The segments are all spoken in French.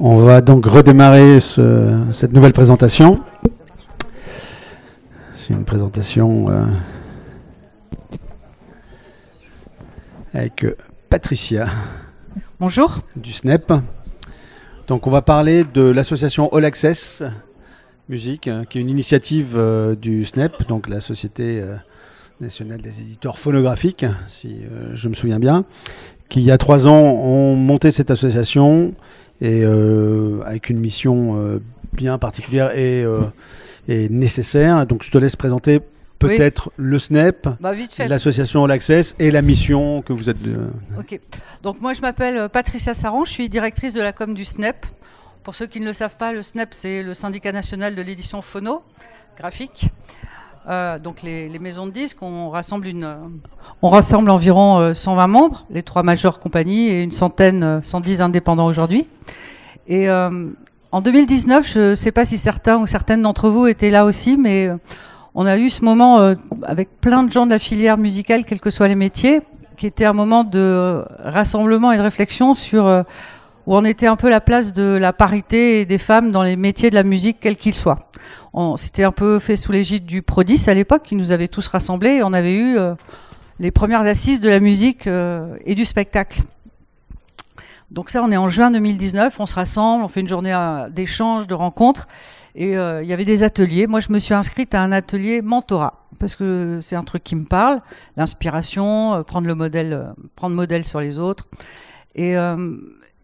On va donc redémarrer cette nouvelle présentation. C'est une présentation euh, avec euh, Patricia. Bonjour. Du SNEP. Donc on va parler de l'association All Access Musique, hein, qui est une initiative euh, du SNEP, donc la Société nationale des éditeurs phonographiques, si je me souviens bien, qui il y a trois ans ont monté cette association et euh, avec une mission euh, bien particulière euh, et, nécessaire. Donc je te laisse présenter peut-être le SNEP, bah, l'association All Access et la mission que vous êtes. Ok. Donc moi je m'appelle Patricia Saran, je suis directrice de la com du SNEP. Pour ceux qui ne le savent pas, le SNEP c'est le syndicat national de l'édition phono graphique. Euh, donc les, maisons de disques, on rassemble, euh, on rassemble environ 120 euh, membres, les trois majeures compagnies et une centaine, 110 indépendants aujourd'hui. Et en 2019, je ne sais pas si certains ou certaines d'entre vous étaient là aussi, mais on a eu ce moment avec plein de gens de la filière musicale, quels que soient les métiers, qui était un moment de rassemblement et de réflexion sur où on était un peu la place de la parité des femmes dans les métiers de la musique, quel qu'ils soient. On s'était un peu fait sous l'égide du Prodis à l'époque, qui nous avait tous rassemblés, et on avait eu euh, les premières assises de la musique euh, et du spectacle. Donc ça, on est en juin 2019, on se rassemble, on fait une journée d'échange, de rencontres, et euh, il y avait des ateliers. Moi, je me suis inscrite à un atelier mentorat parce que c'est un truc qui me parle, l'inspiration, prendre le modèle, prendre modèle sur les autres. Et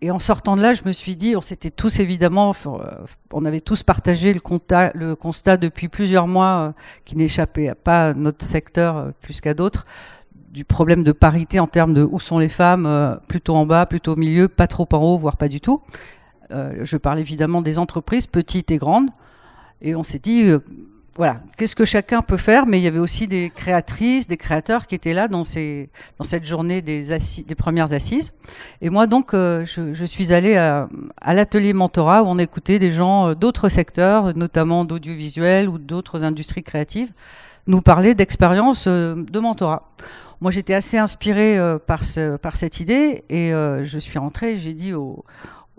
et en sortant de là, je me suis dit, on s'était tous évidemment, euh, on avait tous partagé le, constat, depuis plusieurs mois euh, qui n'échappait pas à notre secteur euh, plus qu'à d'autres, du problème de parité en termes de où sont les femmes, plutôt en bas, plutôt au milieu, pas trop en haut, voire pas du tout. je parle évidemment des entreprises petites et grandes, et on s'est dit voilà, qu'est-ce que chacun peut faire, mais il y avait aussi des créatrices, des créateurs qui étaient là dans, ces, dans cette journée des, des premières assises. Et moi, donc, euh, je, suis allée à, l'atelier mentorat où on écoutait des gens euh, d'autres secteurs, notamment d'audiovisuel ou d'autres industries créatives, nous parler d'expériences euh, de mentorat. Moi, j'étais assez inspirée par, ce, par cette idée et je suis rentrée, j'ai dit aux,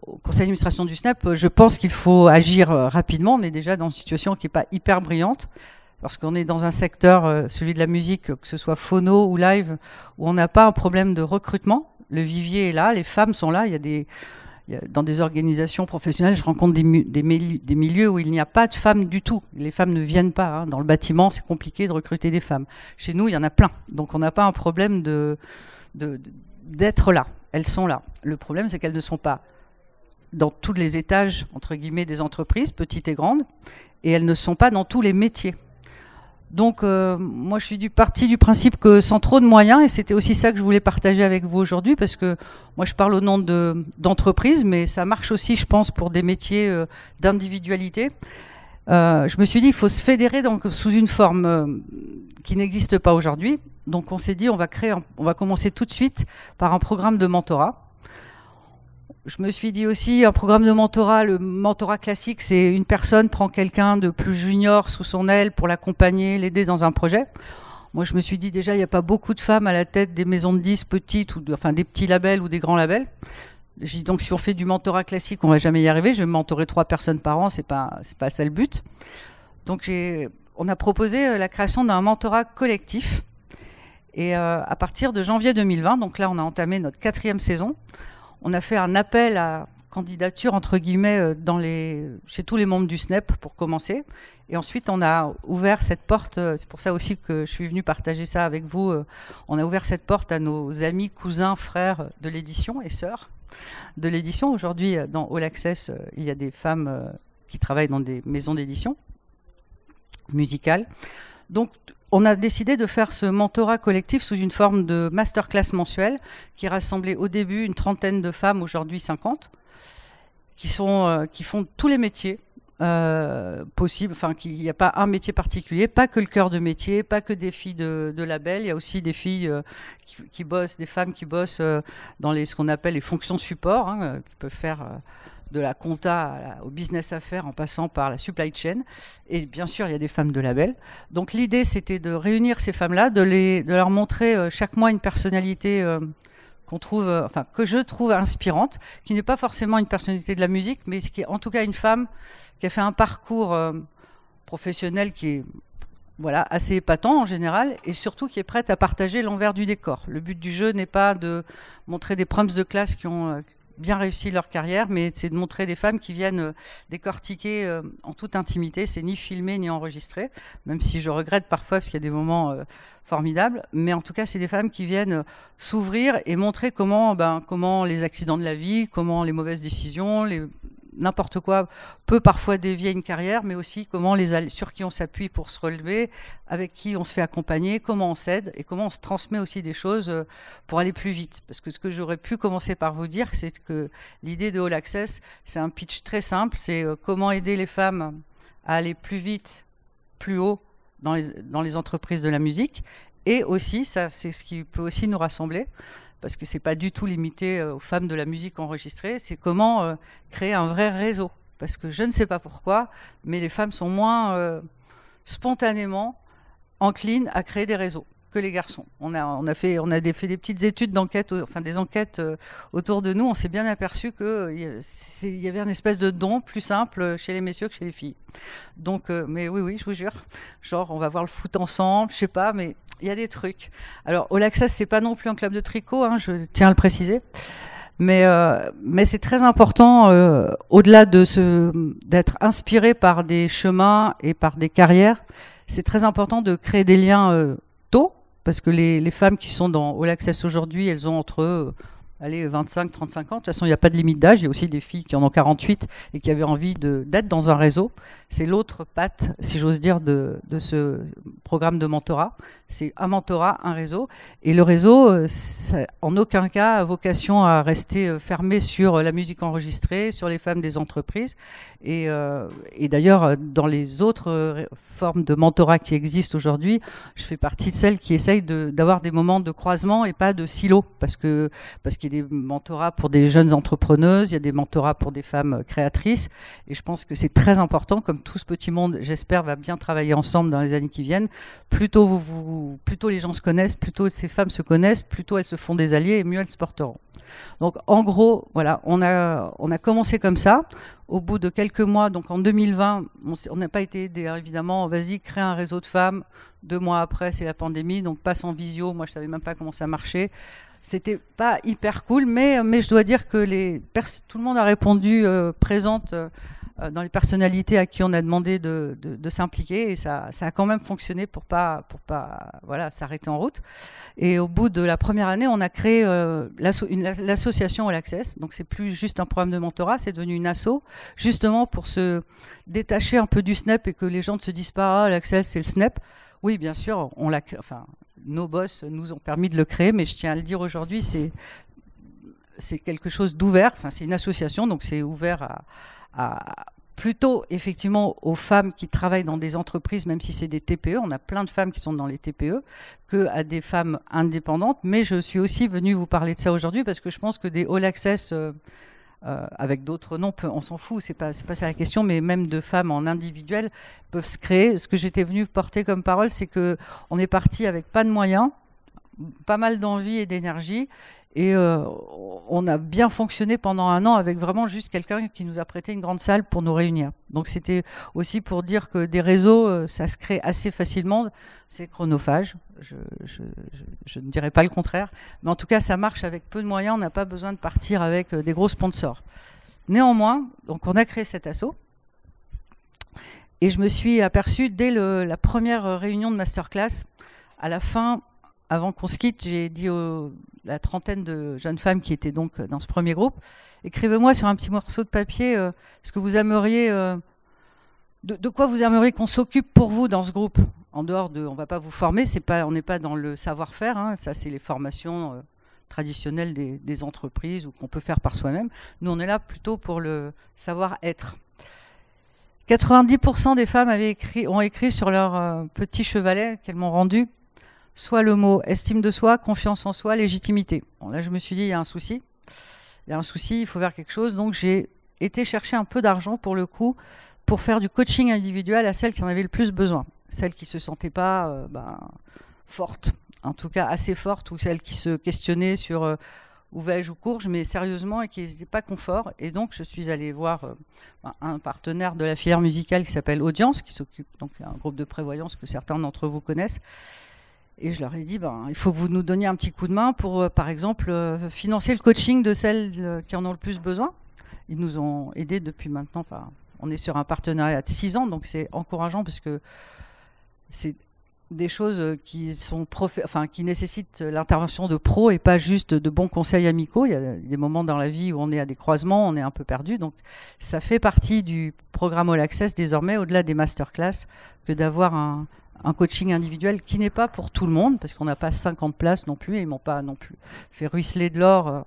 au conseil d'administration du SNAP, e euh, je pense qu'il faut agir euh, rapidement. On est déjà dans une situation qui n'est pas hyper brillante parce qu'on est dans un secteur, euh, celui de la musique, que ce soit phono ou live, où on n'a pas un problème de recrutement. Le vivier est là, les femmes sont là. Il y a des, dans des organisations professionnelles, je rencontre des, milieux où il n'y a pas de femmes du tout. Les femmes ne viennent pas. Hein. Dans le bâtiment, c'est compliqué de recruter des femmes. Chez nous, il y en a plein. Donc on n'a pas un problème d'être là. Elles sont là. Le problème, c'est qu'elles ne sont pas dans tous les étages, entre guillemets, des entreprises, petites et grandes, et elles ne sont pas dans tous les métiers. Donc, euh, moi, je suis du parti du principe que sans trop de moyens, et c'était aussi ça que je voulais partager avec vous aujourd'hui, parce que moi, je parle au nom d'entreprises, mais ça marche aussi, je pense, pour des métiers euh, d'individualité. Euh, je me suis dit, il faut se fédérer donc, sous une forme qui n'existe pas aujourd'hui. Donc, on s'est dit, on va créer, on va commencer tout de suite par un programme de mentorat je me suis dit aussi, un programme de mentorat, le mentorat classique, c'est une personne prend quelqu'un de plus junior sous son aile pour l'accompagner, l'aider dans un projet. Moi, je me suis dit déjà, il n'y a pas beaucoup de femmes à la tête des maisons de 10 petites, ou enfin des petits labels ou des grands labels. J'ai dit donc, si on fait du mentorat classique, on va jamais y arriver. Je vais mentorer trois personnes par an, c'est pas, c'est pas ça le but. Donc, on a proposé euh, la création d'un mentorat collectif. Et euh, à partir de janvier 2020, donc là, on a entamé notre quatrième saison on a fait un appel à candidature entre guillemets euh, chez tous les membres du SNEP pour commencer. Et ensuite, on a ouvert cette porte. Euh, c'est pour ça aussi que je suis venue partager ça avec vous. Euh, on a ouvert cette porte à nos amis, cousins, frères de l'édition et sœurs de l'édition. Aujourd'hui, dans All Access, il y a des femmes qui travaillent dans des maisons d'édition musicales. Donc on a décidé de faire ce mentorat collectif sous une forme de masterclass mensuelle qui rassemblait au début une trentaine de femmes, aujourd'hui 50, euh, qui, font tous les métiers. Euh, possibles, enfin qu'il n'y a pas un métier particulier, pas que le cœur de métier, pas que des filles de, label, il y a aussi des filles euh, qui, bossent, des femmes qui bossent dans les, ce qu'on appelle les fonctions support, hein, qui peuvent faire de la compta au business affaires en passant par la supply chain. Et bien sûr, il y a des femmes de label. Donc l'idée, c'était de réunir ces femmes-là, de, leur montrer euh, chaque mois une personnalité. Euh, qu'on trouve, euh, enfin que je trouve inspirante, qui n'est pas forcément une personnalité de la musique, mais qui est en tout cas une femme qui a fait un parcours professionnel qui est voilà, assez épatant en général, et surtout qui est prête à partager l'envers du décor. Le but du jeu n'est pas de montrer des prompts de classe qui ont bien réussi leur carrière, mais c'est de montrer des femmes qui viennent euh, décortiquer euh, en toute intimité. C'est ni filmé ni enregistré, même si je regrette parfois parce qu'il y a des moments euh, formidables. Mais en tout cas, c'est des femmes qui viennent s'ouvrir et montrer comment, ben, comment les accidents de la vie, comment les mauvaises décisions, les, n'importe quoi peut parfois dévier une carrière, mais aussi comment sur qui on s'appuie pour se relever, avec qui on se fait accompagner, comment on s'aide et comment on se transmet aussi des choses euh, pour aller plus vite. Parce que ce que j'aurais pu commencer par vous dire, c'est que l'idée de All Access, c'est un pitch très simple, c'est euh, comment aider les femmes à aller plus vite, plus haut dans les, dans les entreprises de la musique. Et aussi, ça c'est ce qui peut aussi nous rassembler, parce que ce n'est pas du tout limité euh, aux femmes de la musique enregistrée, c'est comment euh, créer un vrai réseau. Parce que je ne sais pas pourquoi, mais les femmes sont moins euh, spontanément enclines à créer des réseaux que les garçons. On a, fait, des, petites études d'enquête, enfin des enquêtes euh, autour de nous. On s'est bien aperçu qu'il euh, y avait une espèce de don plus simple euh, chez les messieurs que chez les filles. Donc, mais oui, oui, je vous jure. Genre, on va voir le foot ensemble, je sais pas, mais il y a des trucs. Alors, au Laxas, c'est pas non plus un club de tricot, hein, je tiens à le préciser. Mais, c'est très important, au-delà d'être inspiré par des chemins et par des carrières, c'est très important de créer des liens tôt parce que les, les femmes qui sont dans All Access aujourd'hui, elles ont entre allez, 25, 35 ans. De toute façon, il n'y a pas de limite d'âge. Il y a aussi des filles qui en ont 48 et qui avaient envie d'être dans un réseau. C'est l'autre patte, si j'ose dire, de, de, ce programme de mentorat. C'est un mentorat, un réseau. Et le réseau, euh, en aucun cas, a vocation à rester euh, fermé sur la musique enregistrée, sur les femmes des entreprises. Et, euh, d'ailleurs, dans les autres formes de mentorat qui existent aujourd'hui, je fais partie de celles qui essayent d'avoir des moments de croisement et pas de silo. Parce que, parce qu'il il y a des mentorats pour des jeunes entrepreneuses, il y a des mentorats pour des femmes créatrices. Et je pense que c'est très important, comme tout ce petit monde, j'espère, va bien travailler ensemble dans les années qui viennent. Plutôt, les gens se connaissent, plutôt ces femmes se connaissent, plutôt elles se font des alliés et mieux elles se porteront. Donc en gros, voilà, on a, on a commencé comme ça au bout de quelques mois, donc en 2020, on n'a pas été aidé, hein, évidemment. Vas-y, crée un réseau de femmes. Deux mois après, c'est la pandémie, donc passe en visio. Moi, je ne savais même pas comment ça marchait. C'était pas hyper cool, mais, mais je dois dire que les tout le monde a répondu euh, présente euh, euh, dans les personnalités à qui on a demandé de, de, de s'impliquer et ça, ça, a quand même fonctionné pour pas pour pas voilà s'arrêter en route. Et au bout de la première année, on a créé euh, l'association All Access. Donc c'est plus juste un programme de mentorat, c'est devenu une asso justement pour se détacher un peu du SNEP et que les gens ne se disent pas ah, All Access c'est le SNEP. Oui, bien sûr, on l'a enfin nos boss nous ont permis de le créer, mais je tiens à le dire aujourd'hui, c'est c'est quelque chose d'ouvert, enfin, c'est une association, donc c'est ouvert à, plutôt effectivement aux femmes qui travaillent dans des entreprises, même si c'est des TPE, on a plein de femmes qui sont dans les TPE, qu'à des femmes indépendantes. Mais je suis aussi venue vous parler de ça aujourd'hui parce que je pense que des all access euh, euh, avec d'autres noms, on s'en fout, c'est pas pas ça la question, mais même de femmes en individuel peuvent se créer. Ce que j'étais venue porter comme parole, c'est que on est parti avec pas de moyens, pas mal d'envie et d'énergie, et euh, on a bien fonctionné pendant un an avec vraiment juste quelqu'un qui nous a prêté une grande salle pour nous réunir. Donc c'était aussi pour dire que des réseaux, euh, ça se crée assez facilement. C'est chronophage, je, ne dirais pas le contraire. Mais en tout cas, ça marche avec peu de moyens. On n'a pas besoin de partir avec euh, des gros sponsors. Néanmoins, donc on a créé cet assaut. Et je me suis aperçue dès la première réunion de masterclass, à la fin, avant qu'on se quitte, j'ai dit à la trentaine de jeunes femmes qui étaient donc euh, dans ce premier groupe, écrivez-moi sur un petit morceau de papier euh, ce que vous aimeriez, euh, de, quoi vous aimeriez qu'on s'occupe pour vous dans ce groupe. En dehors de, on va pas vous former, c'est pas, on n'est pas dans le savoir-faire, hein, ça c'est les formations traditionnelles des, entreprises ou qu'on peut faire par soi-même. Nous on est là plutôt pour le savoir-être. 90% des femmes avaient écrit, ont écrit sur leur petit chevalet qu'elles m'ont rendu soit le mot estime de soi, confiance en soi, légitimité. là, je me suis dit, il y a un souci. Il y a un souci, il faut faire quelque chose. Donc, j'ai été chercher un peu d'argent pour le coup, pour faire du coaching individuel à celles qui en avaient le plus besoin. Celles qui se sentaient pas euh, ben, fortes, en tout cas assez fortes, ou celles qui se questionnaient sur ou euh, où vais-je ou cours mais sérieusement et qui n'étaient pas confort. Et donc, je suis allée voir euh, ben, un partenaire de la filière musicale qui s'appelle Audience, qui s'occupe donc d'un groupe de prévoyance que certains d'entre vous connaissent et je leur ai dit, ben, il faut que vous nous donniez un petit coup de main pour, euh, par exemple, euh, financer le coaching de celles euh, qui en ont le plus besoin. Ils nous ont aidés depuis maintenant. Enfin, on est sur un partenariat de 6 ans, donc c'est encourageant parce que c'est des choses qui, sont enfin, qui nécessitent l'intervention de pros et pas juste de bons conseils amicaux. Il y a des moments dans la vie où on est à des croisements, on est un peu perdu. Donc ça fait partie du programme All Access désormais, au-delà des masterclass, que d'avoir un, un coaching individuel qui n'est pas pour tout le monde, parce qu'on n'a pas 50 places non plus, et ils m'ont pas non plus fait ruisseler de l'or euh,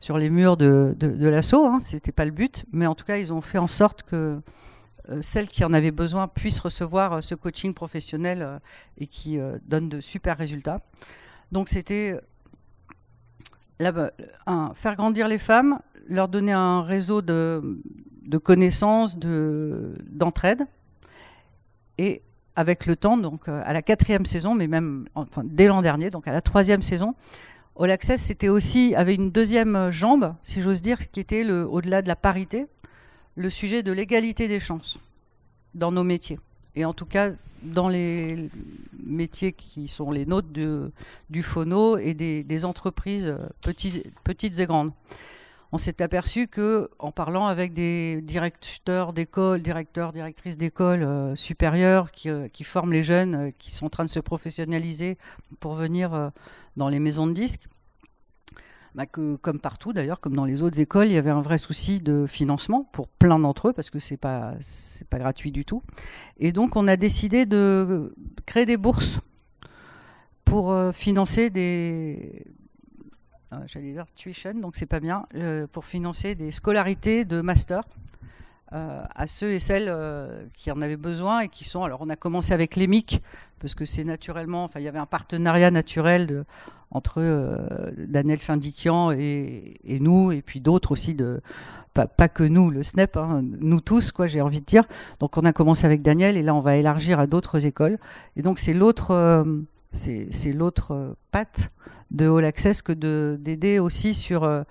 sur les murs de, l'assaut, hein, ce n'était pas le but, mais en tout cas ils ont fait en sorte que euh, celles qui en avaient besoin puissent recevoir euh, ce coaching professionnel et qui donne de super résultats. Donc c'était faire grandir les femmes, leur donner un réseau de, de connaissances, d'entraide, et avec le temps, donc euh, à la quatrième saison, mais même dès l'an dernier, donc à la troisième saison, All Access c'était aussi avait une deuxième jambe, si j'ose dire, qui était le, au-delà de la parité, le sujet de l'égalité des chances dans nos métiers. Et en tout cas, dans les métiers qui sont les nôtres du phono et des, entreprises euh, petites, petites et grandes on s'est aperçu que, en parlant avec des directeurs d'école, directeurs, directrices d'école euh, supérieures euh, qui, forment les jeunes, euh, qui sont en train de se professionnaliser pour venir dans les maisons de disques, bah, que, comme partout d'ailleurs, comme dans les autres écoles, il y avait un vrai souci de financement pour plein d'entre eux, parce que c'est pas c'est pas gratuit du tout. Et donc on a décidé de créer des bourses pour financer des, euh, j'allais dire tuition, donc c'est pas bien, euh, pour financer des scolarités de master. Euh, à ceux et celles qui en avaient besoin et qui sont. Alors, on a commencé avec l'EMIC, parce que c'est naturellement. Enfin, il y avait un partenariat naturel entre Daniel Findiquian et, nous, et puis d'autres aussi, de, pas, que nous, le SNEP, hein, nous tous, quoi, j'ai envie de dire. Donc, on a commencé avec Daniel, et là, on va élargir à d'autres écoles. Et donc, c'est l'autre. c'est l'autre patte de All Access que de, d'aider aussi sur euh,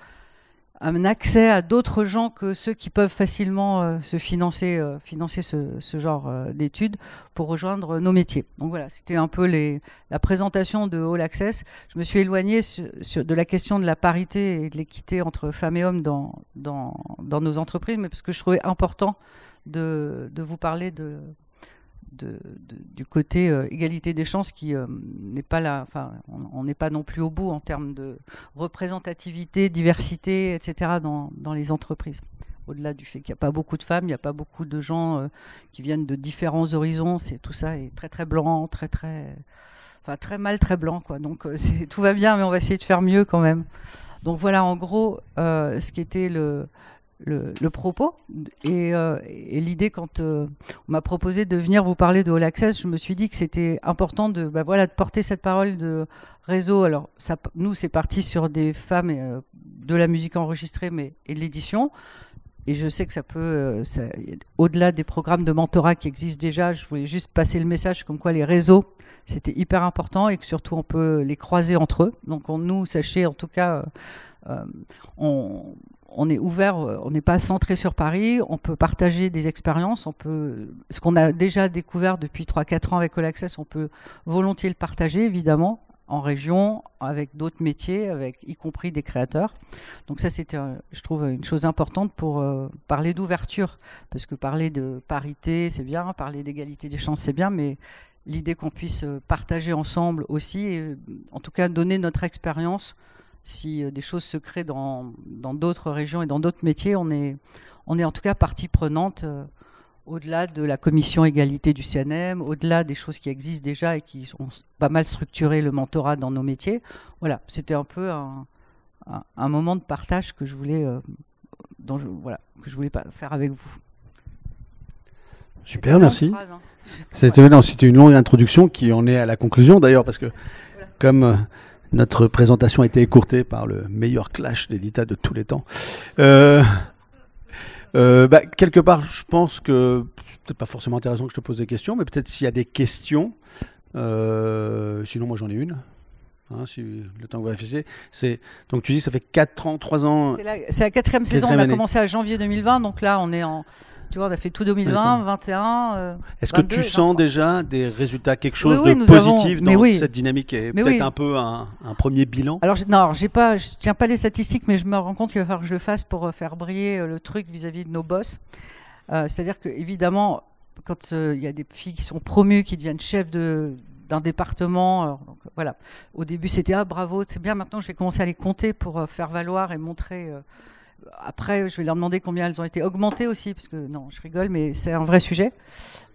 un accès à d'autres gens que ceux qui peuvent facilement euh, se financer, euh, financer ce, ce genre d'études pour rejoindre nos métiers. Donc voilà, c'était un peu les, la présentation de All Access. Je me suis éloignée de la question de la parité et de l'équité entre femmes et hommes dans, dans, dans nos entreprises, mais parce que je trouvais important de, de vous parler de, du côté euh, égalité des chances qui euh, n'est pas là, enfin, on n'est pas non plus au bout en termes de représentativité, diversité, etc. dans, les entreprises. Au-delà du fait qu'il n'y a pas beaucoup de femmes, il n'y a pas beaucoup de gens euh, qui viennent de différents horizons, c'est tout ça est très très blanc, très très, enfin très mal, très blanc quoi. Donc tout va bien, mais on va essayer de faire mieux quand même. Donc voilà en gros ce qui était le le, propos. Et, euh, l'idée, quand euh, on m'a proposé de venir vous parler de All Access, je me suis dit que c'était important de, bah voilà, de porter cette parole de réseau. Alors, ça, nous, c'est parti sur des femmes euh, de la musique enregistrée mais, et de l'édition. Et je sais que ça peut, au-delà des programmes de mentorat qui existent déjà, je voulais juste passer le message comme quoi les réseaux, c'était hyper important et que surtout on peut les croiser entre eux. Donc, nous, sachez en tout cas, on on est ouvert, euh, on n'est pas centré sur Paris, on peut partager des expériences, on peut ce qu'on a déjà découvert depuis 3-4 ans avec All on peut volontiers le partager évidemment en région, avec d'autres métiers, avec y compris des créateurs. Donc ça, c'était, je trouve, une chose importante pour euh, parler d'ouverture, parce que parler de parité, c'est bien, parler d'égalité des chances, c'est bien, mais l'idée qu'on puisse euh, partager ensemble aussi, en tout cas donner notre expérience si euh, des choses se créent dans, d'autres régions et dans d'autres métiers, on est, on est en tout cas partie prenante euh, au-delà de la commission égalité du CNM, au-delà des choses qui existent déjà et qui ont pas mal structuré le mentorat dans nos métiers. Voilà, c'était un peu un, un, moment de partage que je voulais, euh, voilà, que je voulais faire avec vous. Super, merci. Hein. C'était une longue introduction qui en est à la conclusion d'ailleurs, parce que comme... Notre présentation a été écourtée par le meilleur clash d'Edita de tous les temps. Euh, euh bah, quelque part, je pense que c'est pas forcément intéressant que je te pose des questions, mais peut-être s'il y a des questions. Euh, sinon, moi j'en ai une. Hein, si le temps vous afficher. C'est donc tu dis ça fait 4 ans, 3 ans. C'est la, quatrième saison. On a commencé à janvier 2020, donc là on est en. Tu vois, on a fait tout 2020, 21. Euh, Est-ce que tu sens déjà des résultats, quelque chose de positif dans oui. cette dynamique et peut-être un peu un, premier bilan Alors je, non, j'ai pas, je tiens pas les statistiques, mais je me rends compte qu'il va falloir que je le fasse pour euh, faire briller euh, le truc vis-à-vis de nos boss. C'est-à-dire que évidemment, quand il y a des filles qui sont promues, qui deviennent chefs de, d'un département. Euh, voilà. Au début, c'était ah bravo, c'est bien. Maintenant, je vais commencer à les compter pour euh, faire valoir et montrer. Euh, après, je vais leur demander combien elles ont été augmentées aussi, parce que non, je rigole, mais c'est un vrai sujet.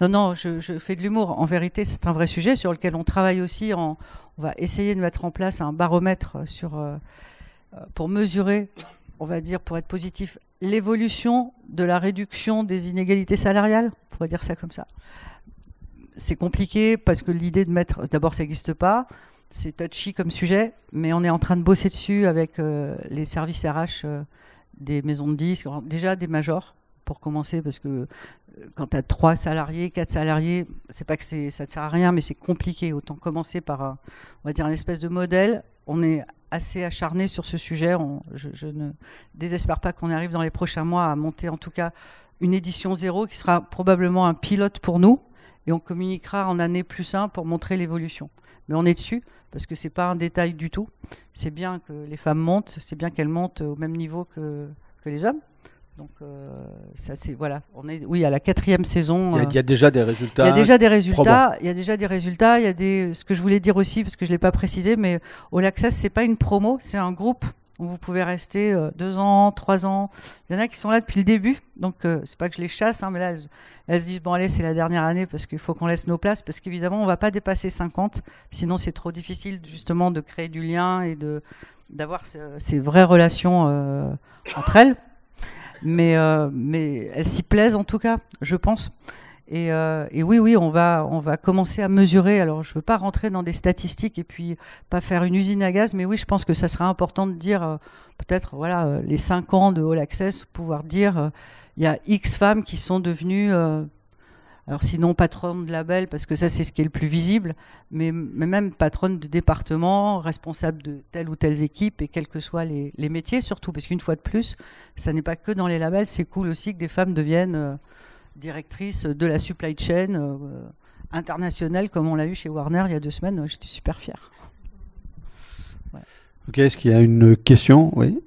Non, non, je, fais de l'humour. En vérité, c'est un vrai sujet sur lequel on travaille aussi. on va essayer de mettre en place un baromètre sur, pour mesurer, on va dire, pour être positif, l'évolution de la réduction des inégalités salariales. On pourrait dire ça comme ça c'est compliqué parce que l'idée de mettre, d'abord, ça n'existe pas. C'est touchy comme sujet, mais on est en train de bosser dessus avec euh, les services RH euh, des maisons de disques, déjà des majors pour commencer, parce que euh, quand tu as trois salariés, quatre salariés, c'est pas que ça ne sert à rien, mais c'est compliqué. Autant commencer par, on va dire, un espèce de modèle. On est assez acharné sur ce sujet. je, ne désespère pas qu'on arrive dans les prochains mois à monter, en tout cas, une édition zéro qui sera probablement un pilote pour nous, et on communiquera en année plus 1 pour montrer l'évolution. Mais on est dessus parce que ce n'est pas un détail du tout. C'est bien que les femmes montent, c'est bien qu'elles montent au même niveau que, les hommes. Donc euh, ça c'est voilà, on est oui à la quatrième saison. Il y, a euh, déjà des résultats. Il y a déjà des résultats. Il y a déjà des résultats. Il y a des ce que je voulais dire aussi parce que je l'ai pas précisé, mais Olaxas n'est pas une promo, c'est un groupe vous pouvez rester euh, deux ans, trois ans. Il y en a qui sont là depuis le début. Donc euh, c'est pas que je les chasse, hein, mais là elles, se disent bon allez c'est la dernière année parce qu'il faut qu'on laisse nos places parce qu'évidemment on va pas dépasser 50, sinon c'est trop difficile justement de créer du lien et de d'avoir ces vraies relations euh, entre elles. Mais mais elles s'y plaisent en tout cas, je pense. Et, euh, et, oui, oui, on va, on va commencer à mesurer. Alors, je ne veux pas rentrer dans des statistiques et puis pas faire une usine à gaz, mais oui, je pense que ça sera important de dire, euh, peut-être, voilà, euh, les cinq ans de All Access, pouvoir dire, euh, il y a X femmes qui sont devenues, alors sinon patronne de labels parce que ça, c'est ce qui est le plus visible, mais, même patronne de département, responsable de telle ou telle équipe, et quels que soient les, les métiers, surtout, parce qu'une fois de plus, ça n'est pas que dans les labels, c'est cool aussi que des femmes deviennent directrice de la supply chain euh, euh, internationale, comme on l'a eu chez Warner il y a deux semaines. J'étais super fière. Ok, est-ce qu'il y a une question Oui.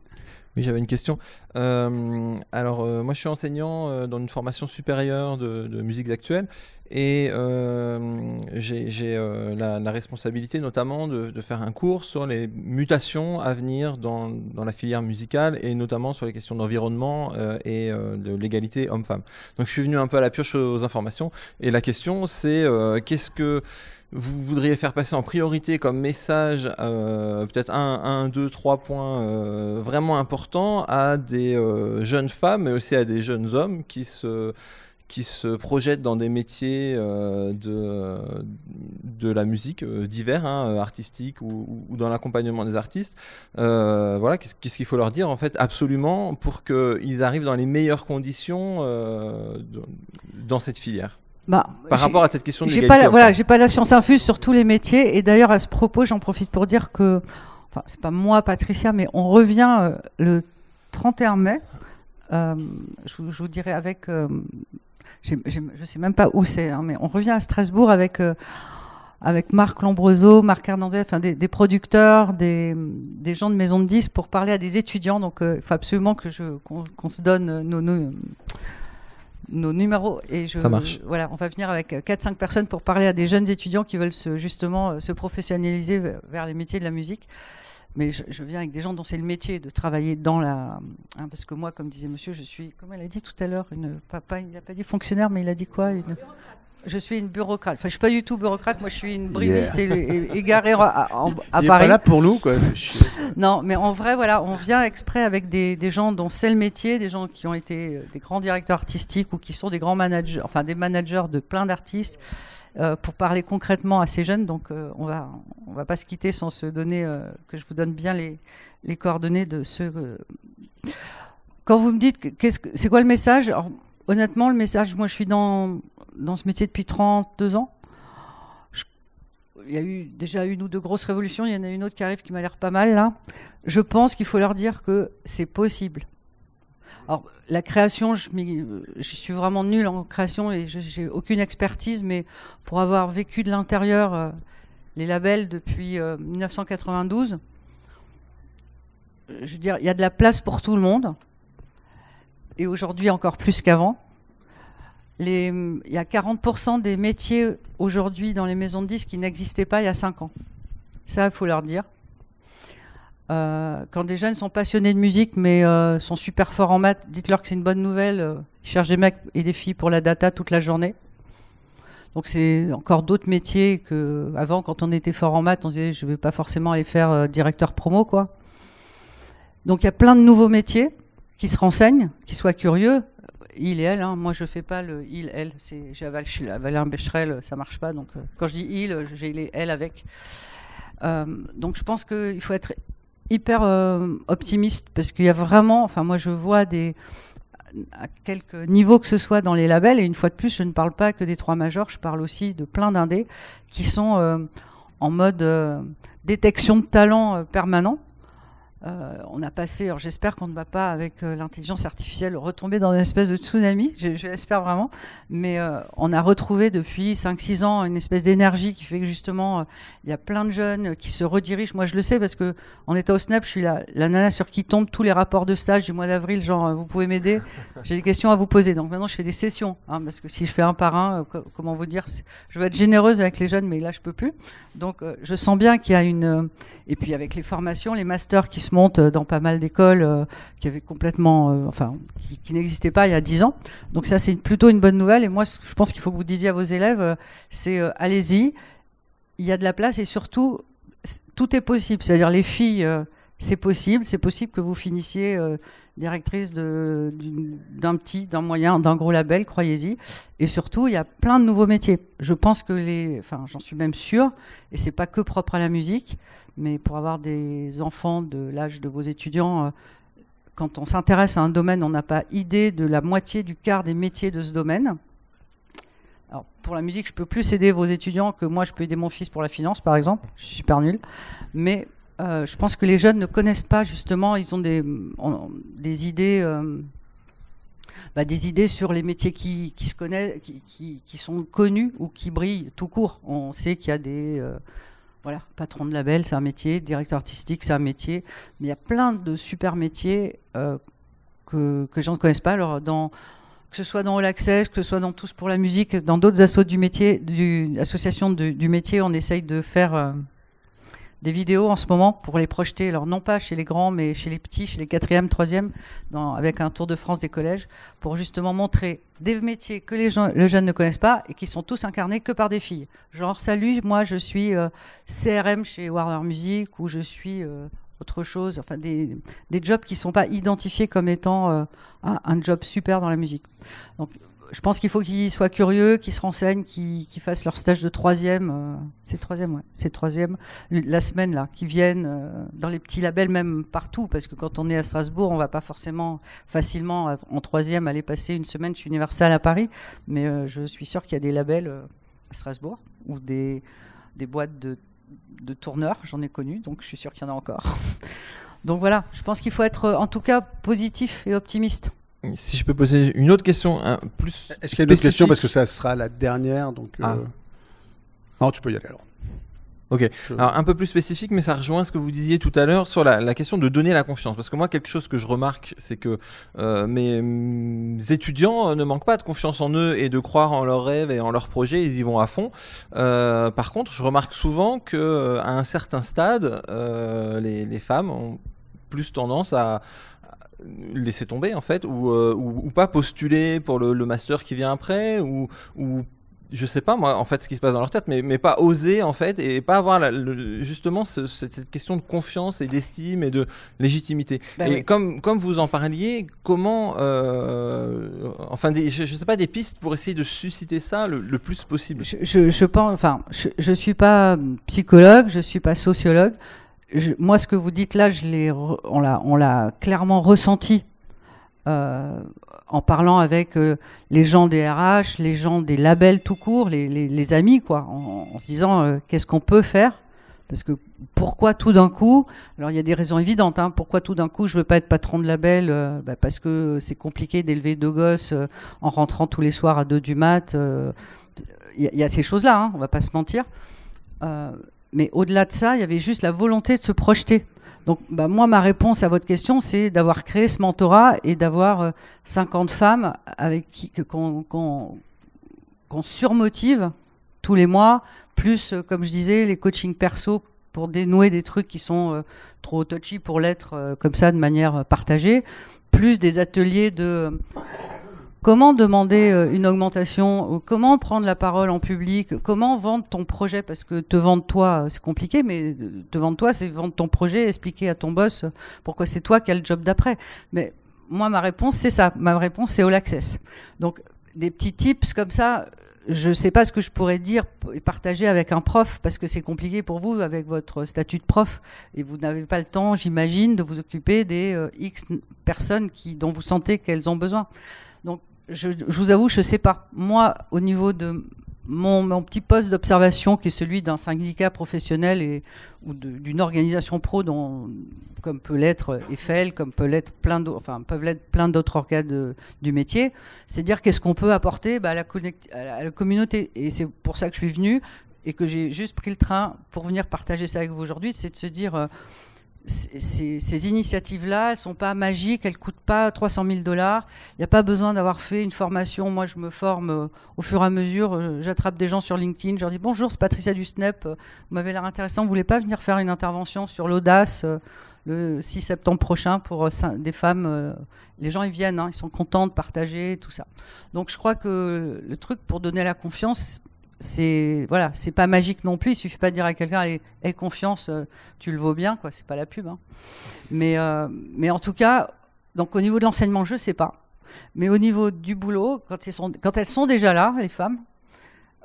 Oui, j'avais une question. Euh, alors, euh, moi, je suis enseignant euh, dans une formation supérieure de, de musiques actuelles et j'ai la, responsabilité notamment de, faire un cours sur les mutations à venir dans, dans la filière musicale et notamment sur les questions d'environnement et de l'égalité homme-femme. Donc, je suis venu un peu à la pioche aux informations et la question, c'est qu'est-ce que vous voudriez faire passer en priorité comme message euh, peut-être un, deux, trois points euh, vraiment importants à des euh, jeunes femmes, mais aussi à des jeunes hommes qui se qui se projettent dans des métiers de, de la musique divers, hein, artistiques ou, dans l'accompagnement des artistes. voilà, qu'est-ce qu'il faut leur dire en fait absolument pour qu'ils arrivent dans les meilleures conditions dans cette filière bah, Par rapport à cette question de l'égalité. voilà, j'ai pas la science infuse sur tous les métiers. Et d'ailleurs, à ce propos, j'en profite pour dire que, enfin, c'est pas moi, Patricia, mais on revient euh, le 31 mai. Euh, je, vous dirai avec. Euh, je ne je sais même pas où c'est, hein, mais on revient à Strasbourg avec avec Marc Lombrezo, Marc Hernandez, enfin des, producteurs, des, gens de maison de 10 pour parler à des étudiants. Donc il faut absolument que qu'on, se donne nos, nos numéros et je, voilà, on va venir avec 4-5 euh, personnes pour parler à des jeunes étudiants qui veulent se, justement euh, se professionnaliser vers les métiers de la musique. Mais je, viens avec des gens dont c'est le métier de travailler dans la. Hein, parce que moi, comme disait monsieur, je suis, comme elle a dit tout à l'heure, une papa, il n'a pas dit fonctionnaire, mais il a dit quoi je suis une bureaucrate. Enfin, je suis pas du tout bureaucrate. Moi, je suis une briviste et, égarée à, à, Il Paris. pas là pour nous, quoi. non, mais en vrai, voilà, on vient exprès avec des, gens dont c'est le métier, des gens qui ont été euh, des grands directeurs artistiques ou qui sont des grands managers, enfin des managers de plein d'artistes, euh, pour parler concrètement à ces jeunes. Donc, euh, on va, on va pas se quitter sans se donner, que je vous donne bien les, coordonnées de ceux. Quand vous me dites, c'est quoi le message Honnêtement, le message, moi, je suis dans dans ce métier depuis 32 ans. il y a eu déjà une ou deux grosses révolutions, il y en a une autre qui arrive qui m'a l'air pas mal là. Je pense qu'il faut leur dire que c'est possible. Alors, la création, je, suis vraiment nulle en création et j'ai aucune expertise, mais pour avoir vécu de l'intérieur euh, les labels depuis 1992, euh, euh, je veux dire, il y a de la place pour tout le monde. Et aujourd'hui, encore plus qu'avant il y a 40% des métiers aujourd'hui dans les maisons de disques qui n'existaient pas il y a 5 ans. Ça, il faut leur dire. Euh, quand des jeunes sont passionnés de musique mais euh, sont super forts en maths, dites-leur que c'est une bonne nouvelle. Euh, ils cherchent des mecs et des filles pour la data toute la journée. Donc c'est encore d'autres métiers que avant quand on était fort en maths, on disait je ne vais pas forcément aller faire directeur promo quoi. Donc il y a plein de nouveaux métiers qui se renseignent, qui soient curieux, il et elle. Hein. Moi, je fais pas le il, elle. C'est, j'avale, un Becherel, ça marche pas. Donc, euh, quand je dis il, j'ai les elle avec. Euh, donc, je pense qu'il faut être hyper euh, optimiste parce qu'il y a vraiment. Enfin, moi, je vois des à quelques niveaux que ce soit dans les labels. Et une fois de plus, je ne parle pas que des trois majors. Je parle aussi de plein d'indés qui sont en mode détection de talent permanent euh, on a passé, alors j'espère qu'on ne va pas avec euh, l'intelligence artificielle retomber dans une espèce de tsunami, je, l'espère vraiment, mais euh, on a retrouvé depuis 5-6 ans une espèce d'énergie qui fait que justement euh, il y a plein de jeunes qui se redirigent. Moi je le sais parce que en état au SNAP, je suis la, la nana sur qui tombent tous les rapports de stage du mois d'avril, genre vous pouvez m'aider, j'ai des questions à vous poser. Donc maintenant je fais des sessions, hein, parce que si je fais un par un, comment vous dire, je veux être généreuse avec les jeunes, mais là je peux plus. Donc je sens bien qu'il y a une. et puis avec les formations, les masters qui sont monte euh, dans pas mal d'écoles euh, qui avaient complètement, euh, enfin, qui, n'existaient pas il y a 10 ans. Donc ça, c'est plutôt une bonne nouvelle. Et moi, je pense qu'il faut que vous disiez à vos élèves, c'est allez-y, il y a de la place et surtout, tout est possible. C'est-à-dire les filles c'est possible, c'est possible que vous finissiez euh, directrice d'un petit, d'un moyen, d'un gros label, croyez-y. Et surtout, il y a plein de nouveaux métiers. Je pense que les, enfin, j'en suis même sûre, et c'est pas que propre à la musique, mais pour avoir des enfants de l'âge de vos étudiants, euh, quand on s'intéresse à un domaine, on n'a pas idée de la moitié du quart des métiers de ce domaine. Alors, pour la musique, je peux plus aider vos étudiants que moi, je peux aider mon fils pour la finance, par exemple. Je suis super nul. Mais euh, je pense que les jeunes ne connaissent pas justement, ils ont des, idées. Euh, bah, des idées sur les métiers qui, sont connus ou qui brillent tout court. On sait qu'il y a des euh, voilà, patron de label, c'est un métier, directeur artistique, c'est un métier, mais il y a plein de super métiers que, que les gens ne connaissent pas. Alors dans, que ce soit dans All Access, que ce soit dans Tous pour la musique, dans d'autres du métier, du, associations du, métier, on essaye de faire des vidéos en ce moment pour les projeter, alors non pas chez les grands, mais chez les petits, chez les quatrièmes, troisièmes, avec un tour de France des collèges, pour justement montrer des métiers que les jeunes ne connaissent pas et qui sont tous incarnés que par des filles. Genre, salut, moi je suis euh, CRM chez Warner Music ou je suis euh, autre chose, enfin des, des jobs qui ne sont pas identifiés comme étant euh, un, un, job super dans la musique. Donc je pense qu'il faut qu'ils soient curieux, qu'ils se renseignent, qu'ils fassent leur stage de troisième. Euh, c'est troisième, ouais, c'est troisième. La semaine là, qu'ils viennent euh, dans les petits labels même partout, parce que quand on est à Strasbourg, on ne va pas forcément facilement en troisième aller passer une semaine chez Universal à Paris. Mais euh, je suis sûr qu'il y a des labels euh, à Strasbourg ou des, boîtes de, de tourneurs. J'en ai connu, donc je suis sûr qu'il y en a encore. donc voilà, je pense qu'il faut être en tout cas positif et optimiste. Si je peux poser une autre question, hein, plus. Est-ce qu'il y a Parce que ça sera la dernière. Donc, euh, ah. Non, tu peux y aller alors. Ok. Alors un peu plus spécifique, mais ça rejoint ce que vous disiez tout à l'heure sur la, question de donner la confiance. Parce que moi, quelque chose que je remarque, c'est que euh, mes, étudiants euh, ne manquent pas de confiance en eux et de croire en leurs rêves et en leurs projets. Ils y vont à fond. par contre, je remarque souvent que à un certain stade, les femmes ont plus tendance à laisser tomber en fait ou, euh, pas postuler pour le, master qui vient après ou, ou je sais pas moi en fait ce qui se passe dans leur tête mais, pas oser en fait et pas avoir justement cette, question de confiance et d'estime et de légitimité bah et comme comme vous en parliez comment euh, enfin je, sais pas des pistes pour essayer de susciter ça le, plus possible je, je, pense enfin je, je suis pas psychologue je suis pas sociologue moi, ce que vous dites là, je on l'a, on l'a clairement ressenti euh, en parlant avec euh, les gens des RH, les gens des labels tout court, les, amis, quoi, en, se disant euh, qu'est-ce qu'on peut faire parce que pourquoi tout d'un coup Alors il y a des raisons évidentes. Hein, pourquoi tout d'un coup je ne veux pas être patron de label bah, Parce que c'est compliqué d'élever deux gosses en rentrant tous les soirs à deux du mat. Il y, a ces choses-là. On hein, on va pas se mentir. Mais au-delà de ça, il y avait juste la volonté de se projeter. Donc, bah, moi, ma réponse à votre question, c'est d'avoir créé ce mentorat et d'avoir 50 euh, femmes avec qui qu'on qu qu surmotive tous les mois, plus, euh, comme je disais, les coachings perso pour dénouer des trucs qui sont euh, trop touchy pour l'être comme ça de manière partagée, plus des ateliers de Comment demander euh, une augmentation Comment prendre la parole en public Comment vendre ton projet Parce que te vendre toi, euh, c'est compliqué, mais euh, te vendre toi, c'est vendre ton projet, expliquer à ton boss pourquoi c'est toi qui as le job d'après. Mais moi, ma réponse, c'est ça. Ma réponse, c'est All Access. Donc, des petits tips comme ça, je ne sais pas ce que je pourrais dire et partager avec un prof parce que c'est compliqué pour vous avec votre statut de prof et vous n'avez pas le temps, j'imagine, de vous occuper des X personnes qui, dont vous sentez qu'elles ont besoin je, je, vous avoue, je sais pas. Moi, au niveau de mon, mon petit poste d'observation, qui est celui d'un syndicat professionnel et, ou d'une organisation pro, dont, comme peut l'être Eiffel, comme peut l'être plein enfin, peuvent l'être plein d'autres organes du métier, c'est dire qu'est-ce qu'on peut apporter bah, à, la communauté. Et c'est pour ça que je suis venu et que j'ai juste pris le train pour venir partager ça avec vous aujourd'hui, c'est de se dire, euh, ces, initiatives-là, elles ne sont pas magiques, elles ne coûtent pas 300 000 dollars. Il n'y a pas besoin d'avoir fait une formation. Moi, je me forme euh, au fur et à mesure. Euh, j'attrape des gens sur LinkedIn. Je leur dis Bonjour, c'est Patricia du SNEP. Vous m'avez l'air intéressant. Vous voulez pas venir faire une intervention sur l'audace euh, le 6 septembre prochain pour des femmes Les gens, ils viennent. Hein, ils sont contents de partager tout ça. Donc, je crois que le truc pour donner la confiance, c'est voilà, c'est pas magique non plus. Il suffit pas de dire à quelqu'un, aie confiance, euh, tu le vaux bien, quoi. C'est pas la pub. Hein. Mais, euh, mais en tout cas, donc au niveau de l'enseignement, je sais pas. Mais au niveau du boulot, quand, sont, quand elles sont déjà là, les femmes,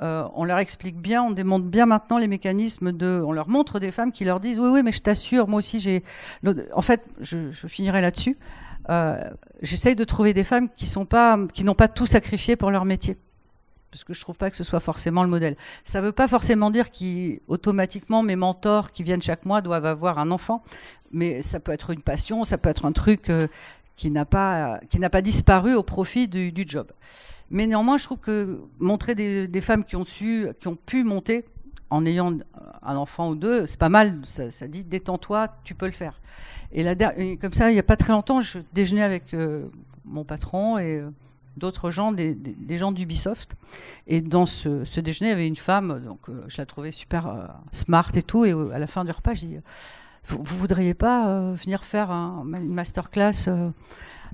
euh, on leur explique bien, on démontre bien maintenant les mécanismes de. On leur montre des femmes qui leur disent Oui, oui, mais je t'assure, moi aussi j'ai. En fait, je, finirai là-dessus. J'essaye de trouver des femmes qui sont pas, qui n'ont pas tout sacrifié pour leur métier parce que je ne trouve pas que ce soit forcément le modèle. Ça ne veut pas forcément dire qu'automatiquement mes mentors qui viennent chaque mois doivent avoir un enfant, mais ça peut être une passion, ça peut être un truc euh, qui n'a pas pas disparu au profit du, job. Mais néanmoins, je trouve que montrer des, femmes qui ont su, qui ont pu monter en ayant un enfant ou deux, c'est pas mal. Ça, dit détends-toi, tu peux le faire. Et comme ça, il n'y a pas très longtemps, je déjeunais avec euh, mon patron et euh, d'autres gens, des, des, gens d'Ubisoft. Et dans ce, déjeuner, il y avait une femme, donc euh, je la trouvais super euh, smart et tout. Et euh, à la fin du repas, je dis Vous, ne voudriez pas venir faire un, une masterclass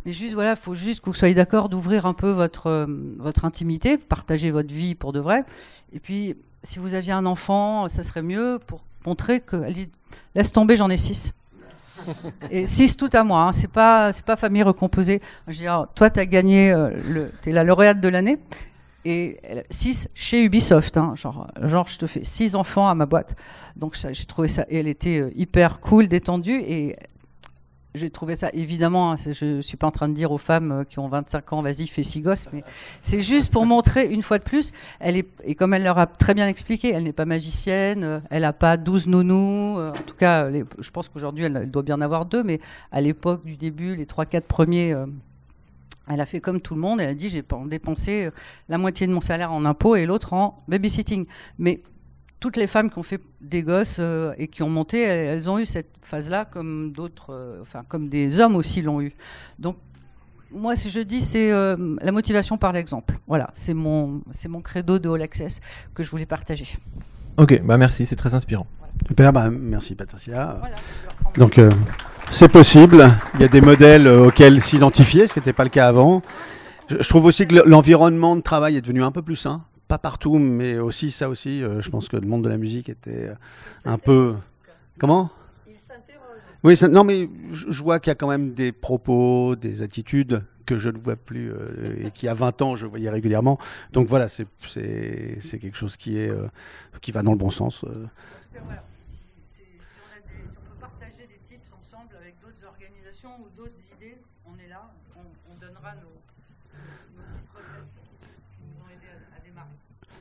mais juste, voilà, il faut juste que vous soyez d'accord d'ouvrir un peu votre, votre intimité, partager votre vie pour de vrai. Et puis, si vous aviez un enfant, ça serait mieux pour montrer que. dit, Laisse tomber, j'en ai six. Et 6 tout à moi, hein. c'est pas c'est pas famille recomposée. toi tu as gagné euh, la lauréate de l'année et 6 euh, chez Ubisoft hein. genre genre je te fais 6 enfants à ma boîte. Donc j'ai trouvé ça et elle était euh, hyper cool, détendue et j'ai trouvé ça, évidemment, hein, je ne suis pas en train de dire aux femmes euh, qui ont 25 ans, vas-y, fais six gosses, mais c'est juste pour montrer, une fois de plus, elle est, et comme elle leur a très bien expliqué, elle n'est pas magicienne, euh, elle n'a pas 12 nounous, euh, en tout cas, je pense qu'aujourd'hui, elle, doit bien avoir deux, mais à l'époque du début, les trois, quatre premiers, elle a fait comme tout le monde, elle a dit, j'ai dépensé la moitié de mon salaire en impôts et l'autre en babysitting. Mais toutes les femmes qui ont fait des gosses euh, et qui ont monté, elles, ont eu cette phase-là, comme d'autres, euh, enfin comme des hommes aussi l'ont eu. Donc moi, si je dis, c'est euh, la motivation par l'exemple. Voilà, c'est mon, c'est mon credo de All Access que je voulais partager. Ok, bah merci, c'est très inspirant. Super, bah, merci Patricia. Donc c'est possible, il y a des modèles auxquels s'identifier, ce qui n'était pas le cas avant. je trouve aussi que l'environnement de travail est devenu un peu plus sain pas partout, mais aussi ça aussi. Euh, je pense que le monde de la musique était euh, un peu. Comment oui, ça, non, mais je vois qu'il y a quand même des propos, des attitudes que je ne vois plus euh, et qui, à 20 ans, je voyais régulièrement. Donc voilà, c'est quelque chose qui, est, euh, qui va dans le bon sens. Si, on on peut partager des tips ensemble avec d'autres organisations ou d'autres idées, on est là, on, on donnera nos, nos petites recettes.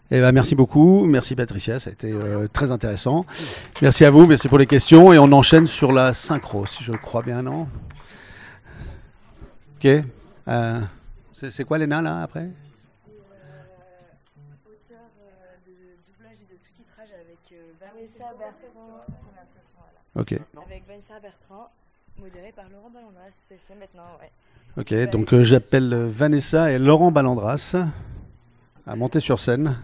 Eh ben, merci beaucoup. Merci Patricia, ça a été euh, très intéressant. Merci à vous, merci pour les questions. Et on enchaîne sur la synchro, si je crois bien, non Ok. Euh, c'est quoi l'ENA, là, après Ok. Avec Vanessa Bertrand, modérée par Laurent Ballandras. C'est maintenant, ouais. Ok, donc euh, j'appelle Vanessa et Laurent Ballandras à monter sur scène